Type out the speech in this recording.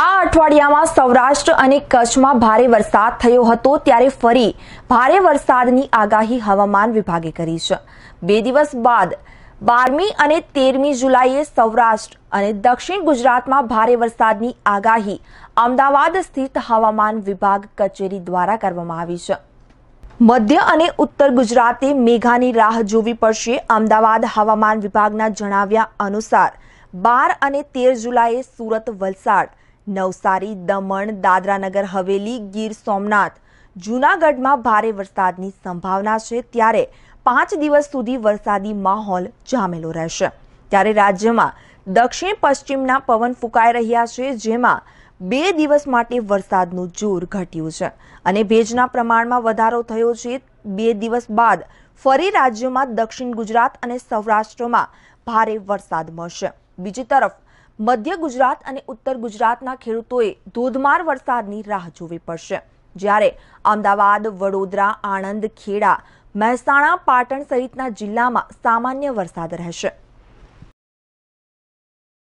આ અઠવાડિયામાં સૌરાષ્ટ્ર અને કચ્છમાં ભારે વરસાદ થયો હતો ત્યારે ફરી ભારે વરસાદની આગાહી હવામાન વિભાગે કરી છે બે દિવસ બાદ બારમી અને તેરમી જુલાઈએ સૌરાષ્ટ્ર અને દક્ષિણ ગુજરાતમાં ભારે વરસાદની આગાહી અમદાવાદ સ્થિત હવામાન વિભાગ કચેરી દ્વારા કરવામાં આવી છે મધ્ય અને ઉત્તર ગુજરાતે મેઘાની રાહ જોવી પડશે અમદાવાદ હવામાન વિભાગના જણાવ્યા અનુસાર બાર અને તેર જુલાઈએ સુરત વલસાડ નવસારી દમણ દાદરાનગર હવેલી ગીર સોમનાથ જૂનાગઢમાં ભારે વરસાદની સંભાવના છે ત્યારે પાંચ દિવસ સુધી વરસાદી માહોલ જામેલો રહેશે ત્યારે રાજ્યમાં દક્ષિણ પશ્ચિમના પવન ફૂંકાઈ રહ્યા છે જેમાં બે દિવસ માટે વરસાદનું જોર ઘટ્યું છે અને ભેજના પ્રમાણમાં વધારો થયો છે બે દિવસ બાદ ફરી રાજ્યમાં દક્ષિણ ગુજરાત અને સૌરાષ્ટ્રમાં ભારે વરસાદ મળશે બીજી તરફ મધ્ય ગુજરાત અને ઉત્તર ગુજરાતના ખેડૂતોએ ધોધમાર વરસાદની રાહ જોવી પડશે જ્યારે અમદાવાદ વડોદરા આણંદ ખેડા મહેસાણા પાટણ સહિતના જિલ્લામાં સામાન્ય વરસાદ રહેશે